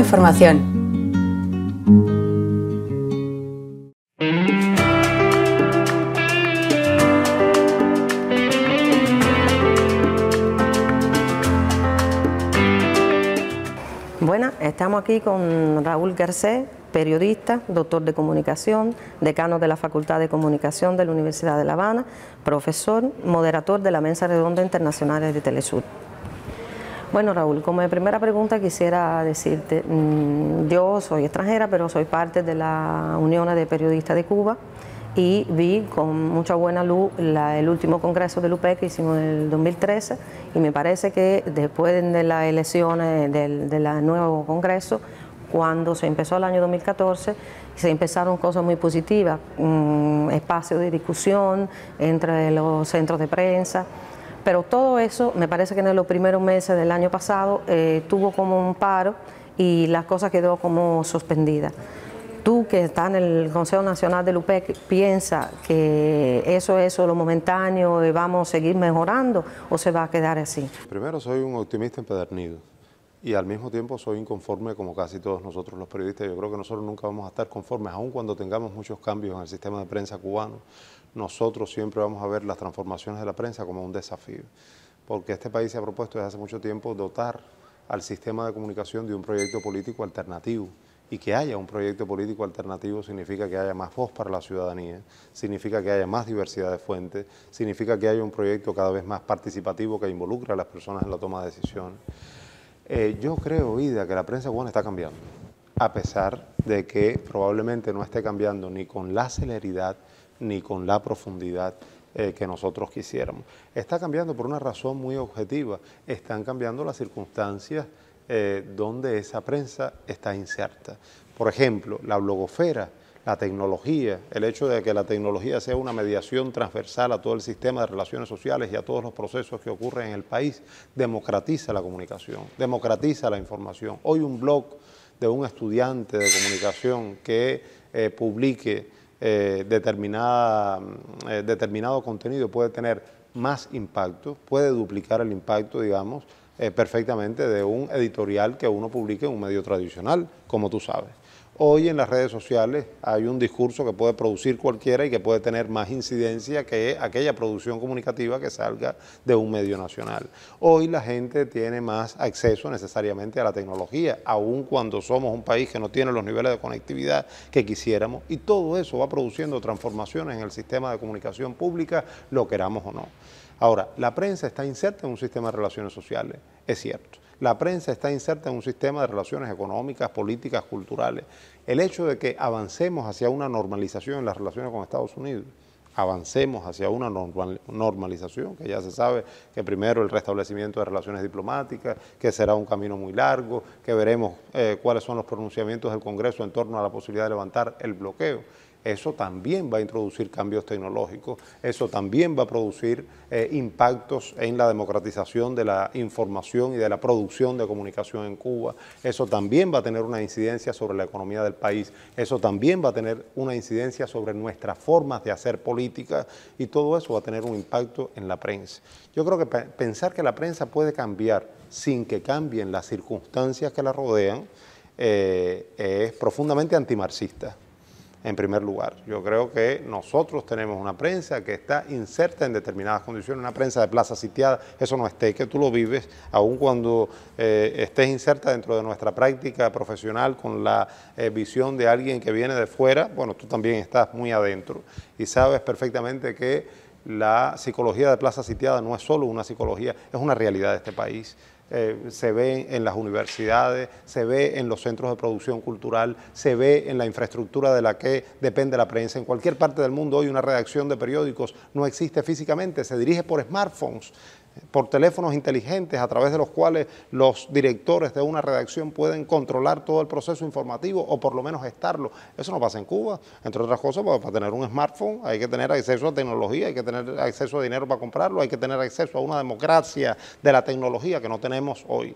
información. bueno estamos aquí con Raúl Garcés, periodista, doctor de comunicación, decano de la Facultad de Comunicación de la Universidad de La Habana, profesor, moderador de la Mesa Redonda Internacional de Telesur. Bueno, Raúl, como primera pregunta quisiera decirte, mm, yo soy extranjera, pero soy parte de la Unión de Periodistas de Cuba y vi con mucha buena luz el último congreso de UPEC que hicimos en el 2013 y me parece que después de las elecciones del, nuevo congreso, cuando se empezó el año 2014, se empezaron cosas muy positivas, mm, espacios de discusión entre los centros de prensa, pero todo eso, me parece que en los primeros meses del año pasado eh, tuvo como un paro y las cosas quedó como suspendidas. Tú que estás en el Consejo Nacional del UPEC, ¿piensa que eso es solo momentáneo y vamos a seguir mejorando o se va a quedar así? Primero, soy un optimista empedernido y al mismo tiempo soy inconforme como casi todos nosotros los periodistas. Yo creo que nosotros nunca vamos a estar conformes, aun cuando tengamos muchos cambios en el sistema de prensa cubano, nosotros siempre vamos a ver las transformaciones de la prensa como un desafío, porque este país se ha propuesto desde hace mucho tiempo dotar al sistema de comunicación de un proyecto político alternativo. Y que haya un proyecto político alternativo significa que haya más voz para la ciudadanía, significa que haya más diversidad de fuentes, significa que haya un proyecto cada vez más participativo que involucre a las personas en la toma de decisiones. Eh, yo creo, Ida, que la prensa cubana está cambiando, a pesar de que probablemente no esté cambiando ni con la celeridad ni con la profundidad eh, que nosotros quisiéramos. Está cambiando por una razón muy objetiva, están cambiando las circunstancias eh, donde esa prensa está inserta. Por ejemplo, la blogosfera, la tecnología, el hecho de que la tecnología sea una mediación transversal a todo el sistema de relaciones sociales y a todos los procesos que ocurren en el país, democratiza la comunicación, democratiza la información. Hoy un blog de un estudiante de comunicación que eh, publique eh, determinada, mm, eh, determinado contenido puede tener más impacto, puede duplicar el impacto, digamos, eh, perfectamente de un editorial que uno publique en un medio tradicional, como tú sabes. Hoy en las redes sociales hay un discurso que puede producir cualquiera y que puede tener más incidencia que aquella producción comunicativa que salga de un medio nacional. Hoy la gente tiene más acceso necesariamente a la tecnología, aun cuando somos un país que no tiene los niveles de conectividad que quisiéramos y todo eso va produciendo transformaciones en el sistema de comunicación pública, lo queramos o no. Ahora, la prensa está inserta en un sistema de relaciones sociales, es cierto la prensa está inserta en un sistema de relaciones económicas, políticas, culturales. El hecho de que avancemos hacia una normalización en las relaciones con Estados Unidos, avancemos hacia una normalización, que ya se sabe que primero el restablecimiento de relaciones diplomáticas, que será un camino muy largo, que veremos eh, cuáles son los pronunciamientos del Congreso en torno a la posibilidad de levantar el bloqueo eso también va a introducir cambios tecnológicos, eso también va a producir eh, impactos en la democratización de la información y de la producción de comunicación en Cuba, eso también va a tener una incidencia sobre la economía del país, eso también va a tener una incidencia sobre nuestras formas de hacer política y todo eso va a tener un impacto en la prensa. Yo creo que pensar que la prensa puede cambiar sin que cambien las circunstancias que la rodean eh, es profundamente antimarxista en primer lugar. Yo creo que nosotros tenemos una prensa que está inserta en determinadas condiciones, una prensa de plaza sitiada, eso no esté, que tú lo vives, aun cuando eh, estés inserta dentro de nuestra práctica profesional con la eh, visión de alguien que viene de fuera, bueno, tú también estás muy adentro y sabes perfectamente que la psicología de plaza sitiada no es solo una psicología, es una realidad de este país eh, se ve en las universidades, se ve en los centros de producción cultural, se ve en la infraestructura de la que depende la prensa. En cualquier parte del mundo hoy una redacción de periódicos no existe físicamente, se dirige por smartphones por teléfonos inteligentes a través de los cuales los directores de una redacción pueden controlar todo el proceso informativo o por lo menos estarlo. Eso no pasa en Cuba, entre otras cosas, pues, para tener un smartphone hay que tener acceso a tecnología, hay que tener acceso a dinero para comprarlo, hay que tener acceso a una democracia de la tecnología que no tenemos hoy.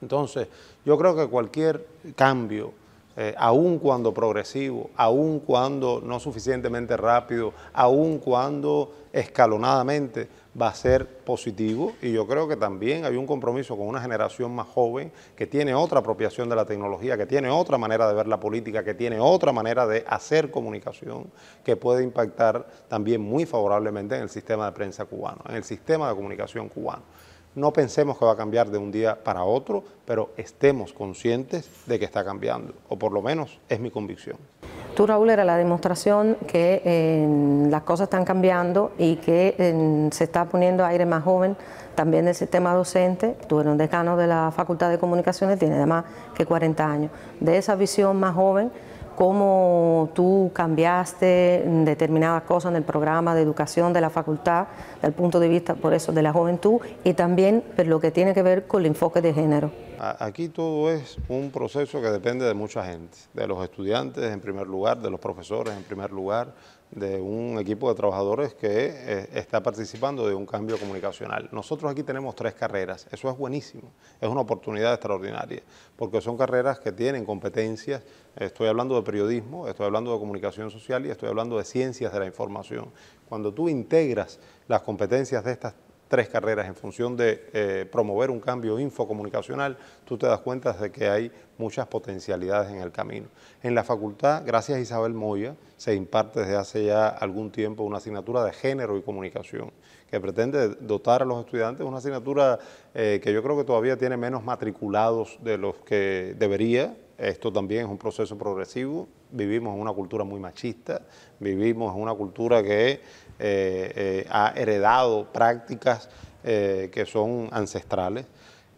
Entonces, yo creo que cualquier cambio eh, aun cuando progresivo, aun cuando no suficientemente rápido, aun cuando escalonadamente, va a ser positivo y yo creo que también hay un compromiso con una generación más joven que tiene otra apropiación de la tecnología, que tiene otra manera de ver la política, que tiene otra manera de hacer comunicación que puede impactar también muy favorablemente en el sistema de prensa cubano, en el sistema de comunicación cubano. No pensemos que va a cambiar de un día para otro, pero estemos conscientes de que está cambiando, o por lo menos es mi convicción. Tú, Raúl, era la demostración que em, las cosas están cambiando y que em, se está poniendo aire más joven también del sistema docente. Tú eres un decano de la Facultad de Comunicaciones, tiene además que 40 años. De esa visión más joven, cómo tú cambiaste determinadas cosas en el programa de educación de la facultad, del punto de vista, por eso, de la juventud, y también por pues, lo que tiene que ver con el enfoque de género. Aquí todo es un proceso que depende de mucha gente, de los estudiantes en primer lugar, de los profesores en primer lugar, de un equipo de trabajadores que eh, está participando de un cambio comunicacional. Nosotros aquí tenemos tres carreras, eso es buenísimo, es una oportunidad extraordinaria, porque son carreras que tienen competencias, estoy hablando de periodismo, estoy hablando de comunicación social y estoy hablando de ciencias de la información. Cuando tú integras las competencias de estas tres carreras en función de eh, promover un cambio infocomunicacional, tú te das cuenta de que hay muchas potencialidades en el camino. En la facultad, gracias a Isabel Moya, se imparte desde hace ya algún tiempo una asignatura de género y comunicación, que pretende dotar a los estudiantes una asignatura eh, que yo creo que todavía tiene menos matriculados de los que debería. Esto también es un proceso progresivo, vivimos en una cultura muy machista, vivimos en una cultura que eh, eh, ha heredado prácticas eh, que son ancestrales,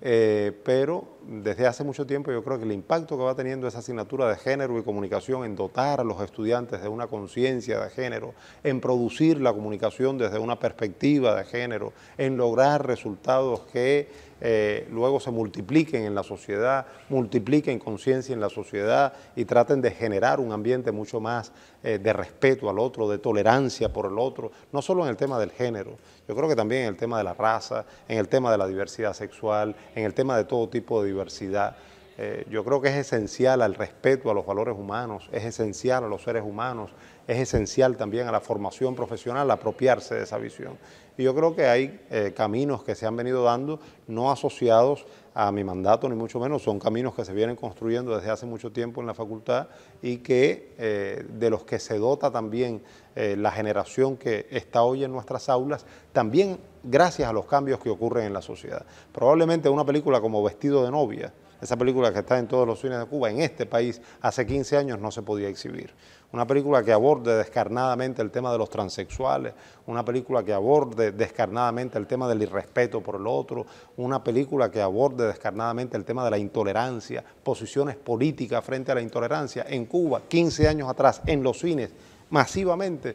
pero desde hace mucho tiempo yo creo que el impacto que va teniendo esa asignatura de género y comunicación en dotar a los estudiantes de una conciencia de género, en producir la comunicación desde una perspectiva de género, en lograr resultados que eh, luego se multipliquen en la sociedad, multipliquen conciencia en la sociedad y traten de generar un ambiente mucho más eh, de respeto al otro, de tolerancia por el otro, no solo en el tema del género, yo creo que también en el tema de la raza, en el tema de la diversidad sexual, en el tema de todo tipo de diversidad eh, yo creo que es esencial al respeto a los valores humanos, es esencial a los seres humanos, es esencial también a la formación profesional apropiarse de esa visión. Y yo creo que hay eh, caminos que se han venido dando no asociados a mi mandato, ni mucho menos, son caminos que se vienen construyendo desde hace mucho tiempo en la facultad y que eh, de los que se dota también eh, la generación que está hoy en nuestras aulas, también gracias a los cambios que ocurren en la sociedad. Probablemente una película como Vestido de novia, esa película que está en todos los cines de Cuba, en este país, hace 15 años no se podía exhibir. Una película que aborde descarnadamente el tema de los transexuales, una película que aborde descarnadamente el tema del irrespeto por el otro, una película que aborde descarnadamente el tema de la intolerancia, posiciones políticas frente a la intolerancia. En Cuba, 15 años atrás, en los cines, masivamente,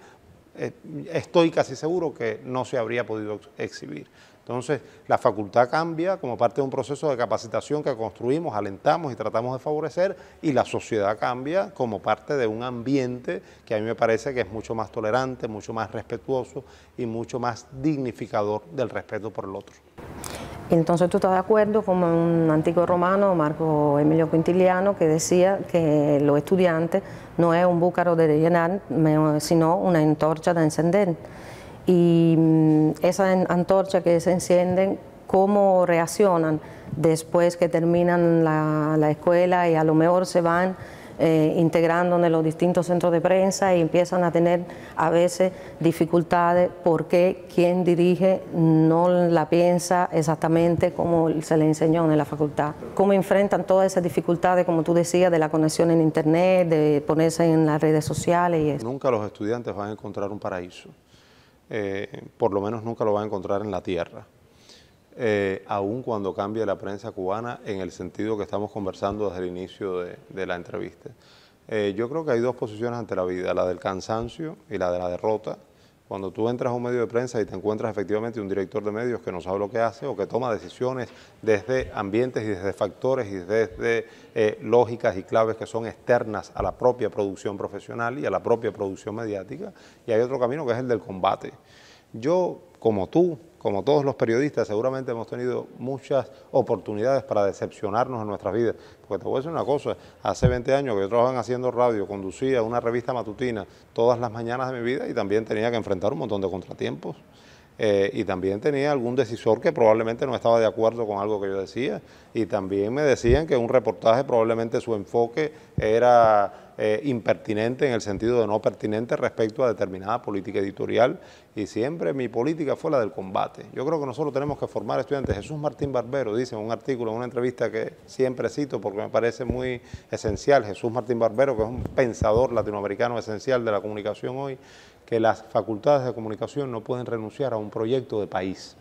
eh, estoy casi seguro que no se habría podido exhibir. Entonces, la facultad cambia como parte de un proceso de capacitación que construimos, alentamos y tratamos de favorecer, y la sociedad cambia como parte de un ambiente que a mí me parece que es mucho más tolerante, mucho más respetuoso y mucho más dignificador del respeto por el otro. Entonces tú estás de acuerdo con un antiguo romano, Marco Emilio Quintiliano, que decía que los estudiantes no es un búcaro de llenar, sino una antorcha de encender y mm, esa antorcha que se encienden, cómo reaccionan después que terminan la, escuela y a lo mejor se van eh, integrando en los distintos centros de prensa y empiezan a tener a veces dificultades porque quien dirige no la piensa exactamente como se le enseñó en la facultad. Cómo enfrentan todas esas dificultades, como tú decías, de la conexión en internet, de ponerse en las redes sociales y eso. Nunca los estudiantes van a encontrar un paraíso. Eh, por lo menos nunca lo va a encontrar en la tierra. Eh, aun cuando cambie la prensa cubana en el sentido que estamos conversando desde el inicio de, la entrevista. Eh, yo creo que hay dos posiciones ante la vida, la del cansancio y la de la derrota, cuando tú entras a un medio de prensa y te encuentras efectivamente un director de medios que no sabe lo que hace o que toma decisiones desde ambientes y desde factores y desde eh, lógicas y claves que son externas a la propia producción profesional y a la propia producción mediática, y hay otro camino que es el del combate. Yo, como tú, como todos los periodistas, seguramente hemos tenido muchas oportunidades para decepcionarnos en nuestras vidas. Porque te voy a decir una cosa, hace 20 años que yo trabajaba haciendo radio, conducía una revista matutina todas las mañanas de mi vida y también tenía que enfrentar un montón de contratiempos. Eh, y también tenía algún decisor que probablemente no estaba de acuerdo con algo que yo decía. Y también me decían que un reportaje probablemente su enfoque era eh, impertinente en el sentido de no pertinente respecto a determinada política editorial y siempre mi política fue la del combate. Yo creo que nosotros tenemos que formar estudiantes. Jesús Martín Barbero dice en un artículo, en una entrevista que siempre cito porque me parece muy esencial, Jesús Martín Barbero, que es un pensador latinoamericano esencial de la comunicación hoy, que las facultades de comunicación no pueden renunciar a un proyecto de país.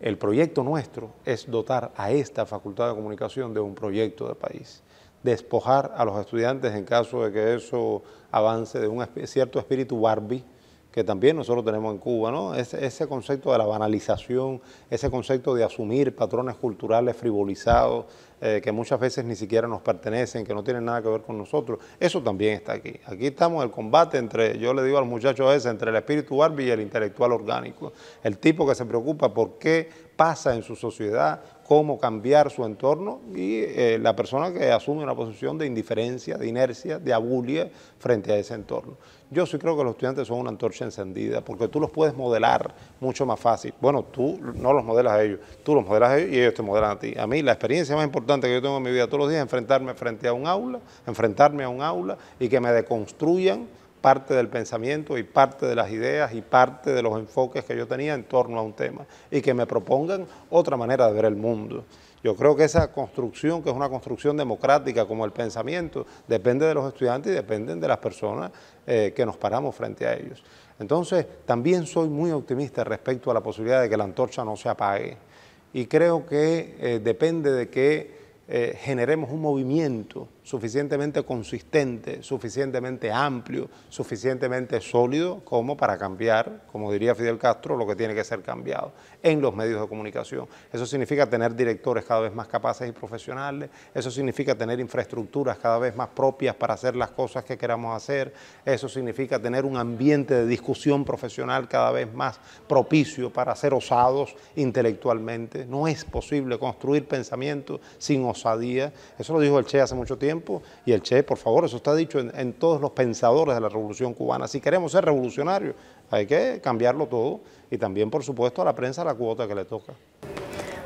El proyecto nuestro es dotar a esta facultad de comunicación de un proyecto de país despojar a los estudiantes en caso de que eso avance de un cierto espíritu Barbie que también nosotros tenemos en Cuba, ¿no? Ese, concepto de la banalización, ese concepto de asumir patrones culturales frivolizados eh, que muchas veces ni siquiera nos pertenecen, que no tienen nada que ver con nosotros, eso también está aquí. Aquí estamos el combate entre, yo le digo al muchacho muchachos entre el espíritu Barbie y el intelectual orgánico, el tipo que se preocupa por qué pasa en su sociedad cómo cambiar su entorno y eh, la persona que asume una posición de indiferencia, de inercia, de abulia frente a ese entorno. Yo sí creo que los estudiantes son una antorcha encendida porque tú los puedes modelar mucho más fácil. Bueno, tú no los modelas a ellos, tú los modelas a ellos y ellos te modelan a ti. A mí la experiencia más importante que yo tengo en mi vida todos los días es enfrentarme frente a un aula, enfrentarme a un aula y que me deconstruyan parte del pensamiento y parte de las ideas y parte de los enfoques que yo tenía en torno a un tema y que me propongan otra manera de ver el mundo. Yo creo que esa construcción, que es una construcción democrática como el pensamiento, depende de los estudiantes y dependen de las personas eh, que nos paramos frente a ellos. Entonces, también soy muy optimista respecto a la posibilidad de que la antorcha no se apague. Y creo que eh, depende de que eh, generemos un movimiento suficientemente consistente, suficientemente amplio, suficientemente sólido como para cambiar, como diría Fidel Castro, lo que tiene que ser cambiado en los medios de comunicación. Eso significa tener directores cada vez más capaces y profesionales, eso significa tener infraestructuras cada vez más propias para hacer las cosas que queramos hacer, eso significa tener un ambiente de discusión profesional cada vez más propicio para ser osados intelectualmente. No es posible construir pensamiento sin osadía. Eso lo dijo el Che hace mucho tiempo y el Che, por favor, eso está dicho en, en todos los pensadores de la revolución cubana. Si queremos ser revolucionarios, hay que cambiarlo todo y también, por supuesto, a la prensa la cuota que le toca.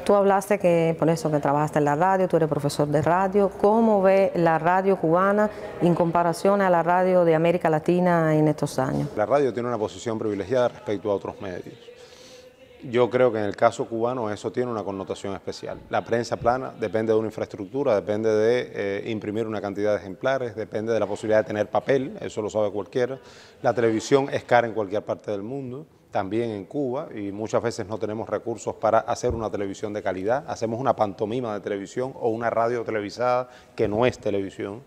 Tú hablaste que por eso que trabajaste en la radio, tú eres profesor de radio. ¿Cómo ve la radio cubana en comparación a la radio de América Latina en estos años? La radio tiene una posición privilegiada respecto a otros medios yo creo que en el caso cubano eso tiene una connotación especial. La prensa plana depende de una infraestructura, depende de eh, imprimir una cantidad de ejemplares, depende de la posibilidad de tener papel, eso lo sabe cualquiera. La televisión es cara en cualquier parte del mundo, también en Cuba, y muchas veces no tenemos recursos para hacer una televisión de calidad. Hacemos una pantomima de televisión o una radio televisada que no es televisión.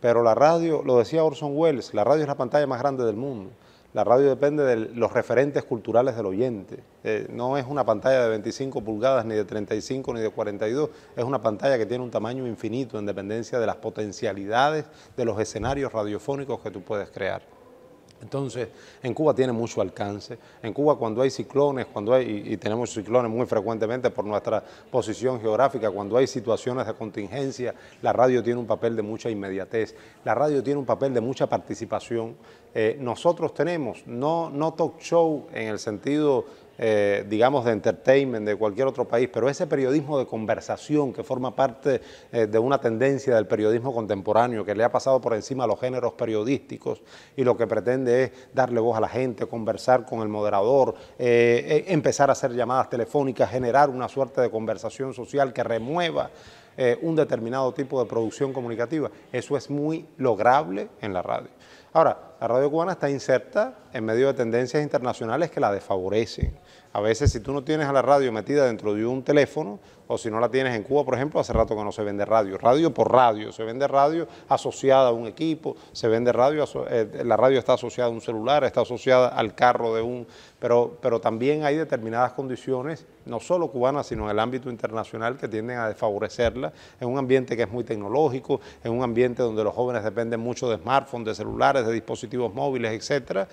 Pero la radio, lo decía Orson Welles, la radio es la pantalla más grande del mundo la radio depende de los referentes culturales del oyente. Eh, no es una pantalla de 25 pulgadas, ni de 35, ni de 42. Es una pantalla que tiene un tamaño infinito en dependencia de las potencialidades de los escenarios radiofónicos que tú puedes crear. Entonces, en Cuba tiene mucho alcance. En Cuba cuando hay ciclones, cuando hay, y tenemos ciclones muy frecuentemente por nuestra posición geográfica, cuando hay situaciones de contingencia, la radio tiene un papel de mucha inmediatez, la radio tiene un papel de mucha participación. Eh, nosotros tenemos, no, no talk show en el sentido eh, digamos, de entertainment de cualquier otro país, pero ese periodismo de conversación que forma parte eh, de una tendencia del periodismo contemporáneo que le ha pasado por encima a los géneros periodísticos y lo que pretende es darle voz a la gente, conversar con el moderador, eh, empezar a hacer llamadas telefónicas, generar una suerte de conversación social que remueva un determinado tipo de producción comunicativa. Eso es muy lograble en la radio. Ahora, la radio cubana está inserta en medio de tendencias internacionales que la desfavorecen. A veces si tú no tienes a la radio metida dentro de un teléfono, o si no la tienes en Cuba, por ejemplo, hace rato que no se vende radio. Radio por radio, se vende radio asociada a un equipo, se vende radio, eh, la radio está asociada a un celular, está asociada al carro de un... Pero, pero también hay determinadas condiciones, no solo cubanas, sino en el ámbito internacional, que tienden a desfavorecerla en un ambiente que es muy tecnológico, en un ambiente donde los jóvenes dependen mucho de smartphones, de celulares, de dispositivos móviles, etcétera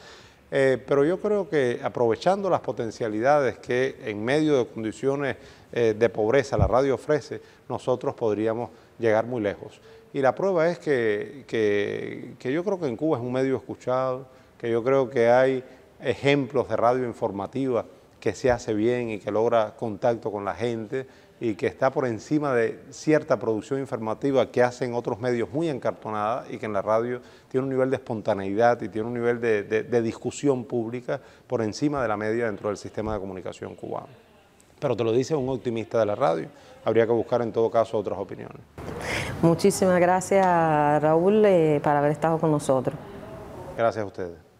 eh, pero yo creo que aprovechando las potencialidades que en medio de condiciones eh, de pobreza la radio ofrece, nosotros podríamos llegar muy lejos. Y la prueba es que yo creo que en Cuba es un medio escuchado, que yo creo que hay ejemplos de radio informativa que se hace bien y que logra contacto con la gente y que está por encima de cierta producción informativa que hacen otros medios muy encartonada y que en la radio tiene un nivel de espontaneidad y tiene un nivel de, discusión pública por encima de la media dentro del sistema de comunicación cubano. Pero te lo dice un optimista de la radio, habría que buscar en todo caso otras opiniones. Muchísimas gracias Raúl eh, por haber estado con nosotros. Gracias a ustedes.